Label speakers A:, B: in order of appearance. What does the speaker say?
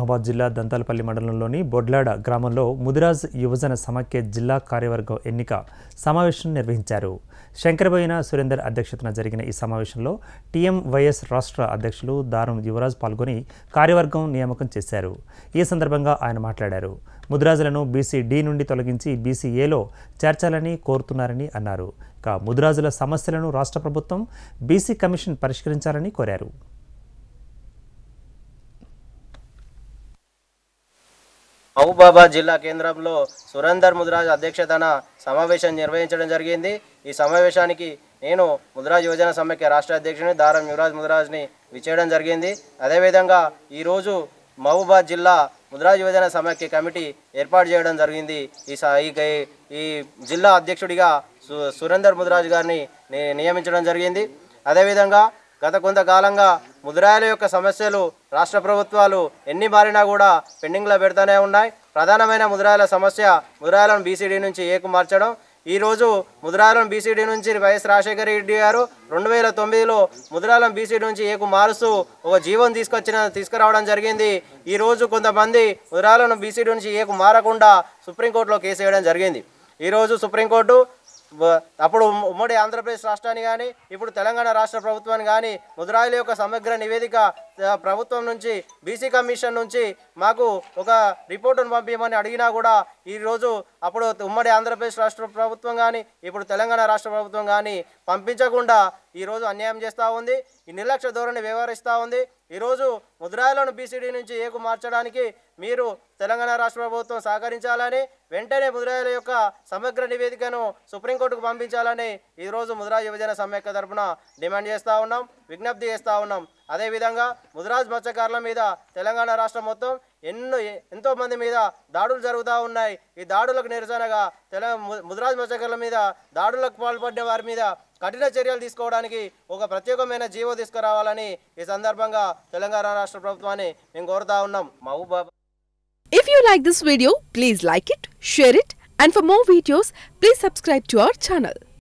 A: నిజామాబాద్ జిల్లా దంతాలపల్లి మండలంలోని బొడ్లాడ గ్రామంలో ముదిరాజ్ యువజన సమాఖ్య జిల్లా కార్యవర్గం ఎన్నిక సమావేశం నిర్వహించారు శంకరబోయిన సురేందర్ అధ్యక్షతన జరిగిన ఈ సమావేశంలో టీఎంవైఎస్ రాష్ట్ర అధ్యక్షులు దారుణ్ యువరాజ్ పాల్గొని కార్యవర్గం నియామకం చేశారు ఈ సందర్భంగా ఆయన మాట్లాడారు ముదిరాజులను బీసీ డి నుండి తొలగించి బీసీ ఏలో చేర్చాలని కోరుతున్నారని అన్నారు ఇక ముదిరాజుల సమస్యలను రాష్ట్ర ప్రభుత్వం బీసీ కమిషన్ పరిష్కరించాలని కోరారు
B: మహబూబాబాద్ జిల్లా కేంద్రంలో సురేందర్ ముద్రాజ్ అధ్యక్షతన సమావేశం నిర్వహించడం జరిగింది ఈ సమావేశానికి నేను ముద్రాజ్ యువజన సమ్మెకి రాష్ట్ర అధ్యక్షుని దారం యువరాజ్ ముద్రాజ్ని విచ్చేయడం జరిగింది అదేవిధంగా ఈరోజు మహబూబాద్ జిల్లా ముద్రా యువజన సమాఖ్య కమిటీ ఏర్పాటు చేయడం జరిగింది ఈ ఈ జిల్లా అధ్యక్షుడిగా సురేందర్ ముద్రాజ్ గారిని నియమించడం జరిగింది అదేవిధంగా గత కొంతకాలంగా ముద్రాయాల యొక్క సమస్యలు రాష్ట్ర ప్రభుత్వాలు ఎన్ని మారినా కూడా పెండింగ్లో పెడతానే ఉన్నాయి ప్రధానమైన ముద్రాయాల సమస్య ముద్రాయాలను బీసీడీ నుంచి ఏకు మార్చడం ఈరోజు ముద్రాలం బీసీడీ నుంచి వైఎస్ రాజశేఖర రెడ్డి గారు రెండు వేల తొమ్మిదిలో ముద్రాలం బీసీడీ నుంచి ఏకు మారుస్తూ ఒక జీవం తీసుకొచ్చిన తీసుకురావడం జరిగింది ఈరోజు కొంతమంది ముద్రాలను బీసీడీ నుంచి ఏకు మారకుండా సుప్రీంకోర్టులో కేసు వేయడం జరిగింది ఈరోజు సుప్రీంకోర్టు అప్పుడు ఉమ్మడి ఆంధ్రప్రదేశ్ రాష్ట్రాన్ని కానీ ఇప్పుడు తెలంగాణ రాష్ట్ర ప్రభుత్వాన్ని కానీ ముదురాయిల యొక్క సమగ్ర నివేదిక ప్రభుత్వం నుంచి బీసీ కమిషన్ నుంచి మాకు ఒక రిపోర్టును పంపించమని అడిగినా కూడా ఈరోజు అప్పుడు ఉమ్మడి ఆంధ్రప్రదేశ్ రాష్ట్ర ప్రభుత్వం కానీ ఇప్పుడు తెలంగాణ రాష్ట్ర ప్రభుత్వం కానీ పంపించకుండా ఈరోజు అన్యాయం చేస్తూ ఉంది ఈ నిర్లక్ష్య ధోరణి వ్యవహరిస్తూ ఉంది ఈరోజు ముద్రాయలను బీసీడీ నుంచి ఏకు మార్చడానికి మీరు తెలంగాణ రాష్ట్ర ప్రభుత్వం సహకరించాలని వెంటనే ముద్రాయల యొక్క సమగ్ర నివేదికను సుప్రీంకోర్టుకు పంపించాలని ఈరోజు ముద్రా యువజన సమ్మెక్క తరఫున డిమాండ్ చేస్తూ ఉన్నాం విజ్ఞప్తి చేస్తూ ఉన్నాం అదేవిధంగా ముదిరాజ్ మత్స్యకారుల మీద తెలంగాణ రాష్ట్రం మొత్తం ఎన్నో ఎంతో మంది మీద దాడులు జరుగుతూ ఉన్నాయి ఈ దాడులకు నిరసనగా తెల ముదిరాజ్ మత్స్యకారుల మీద దాడులకు పాల్పడిన వారి మీద కఠిన చర్యలు తీసుకోవడానికి ఒక ప్రత్యేకమైన జీవో తీసుకురావాలని ఈ సందర్భంగా తెలంగాణ రాష్ట్ర ప్రభుత్వాన్ని మేము కోరుతా ఉన్నాం మహబూబాబా if you like this video please like it share it and for more videos please subscribe to our channel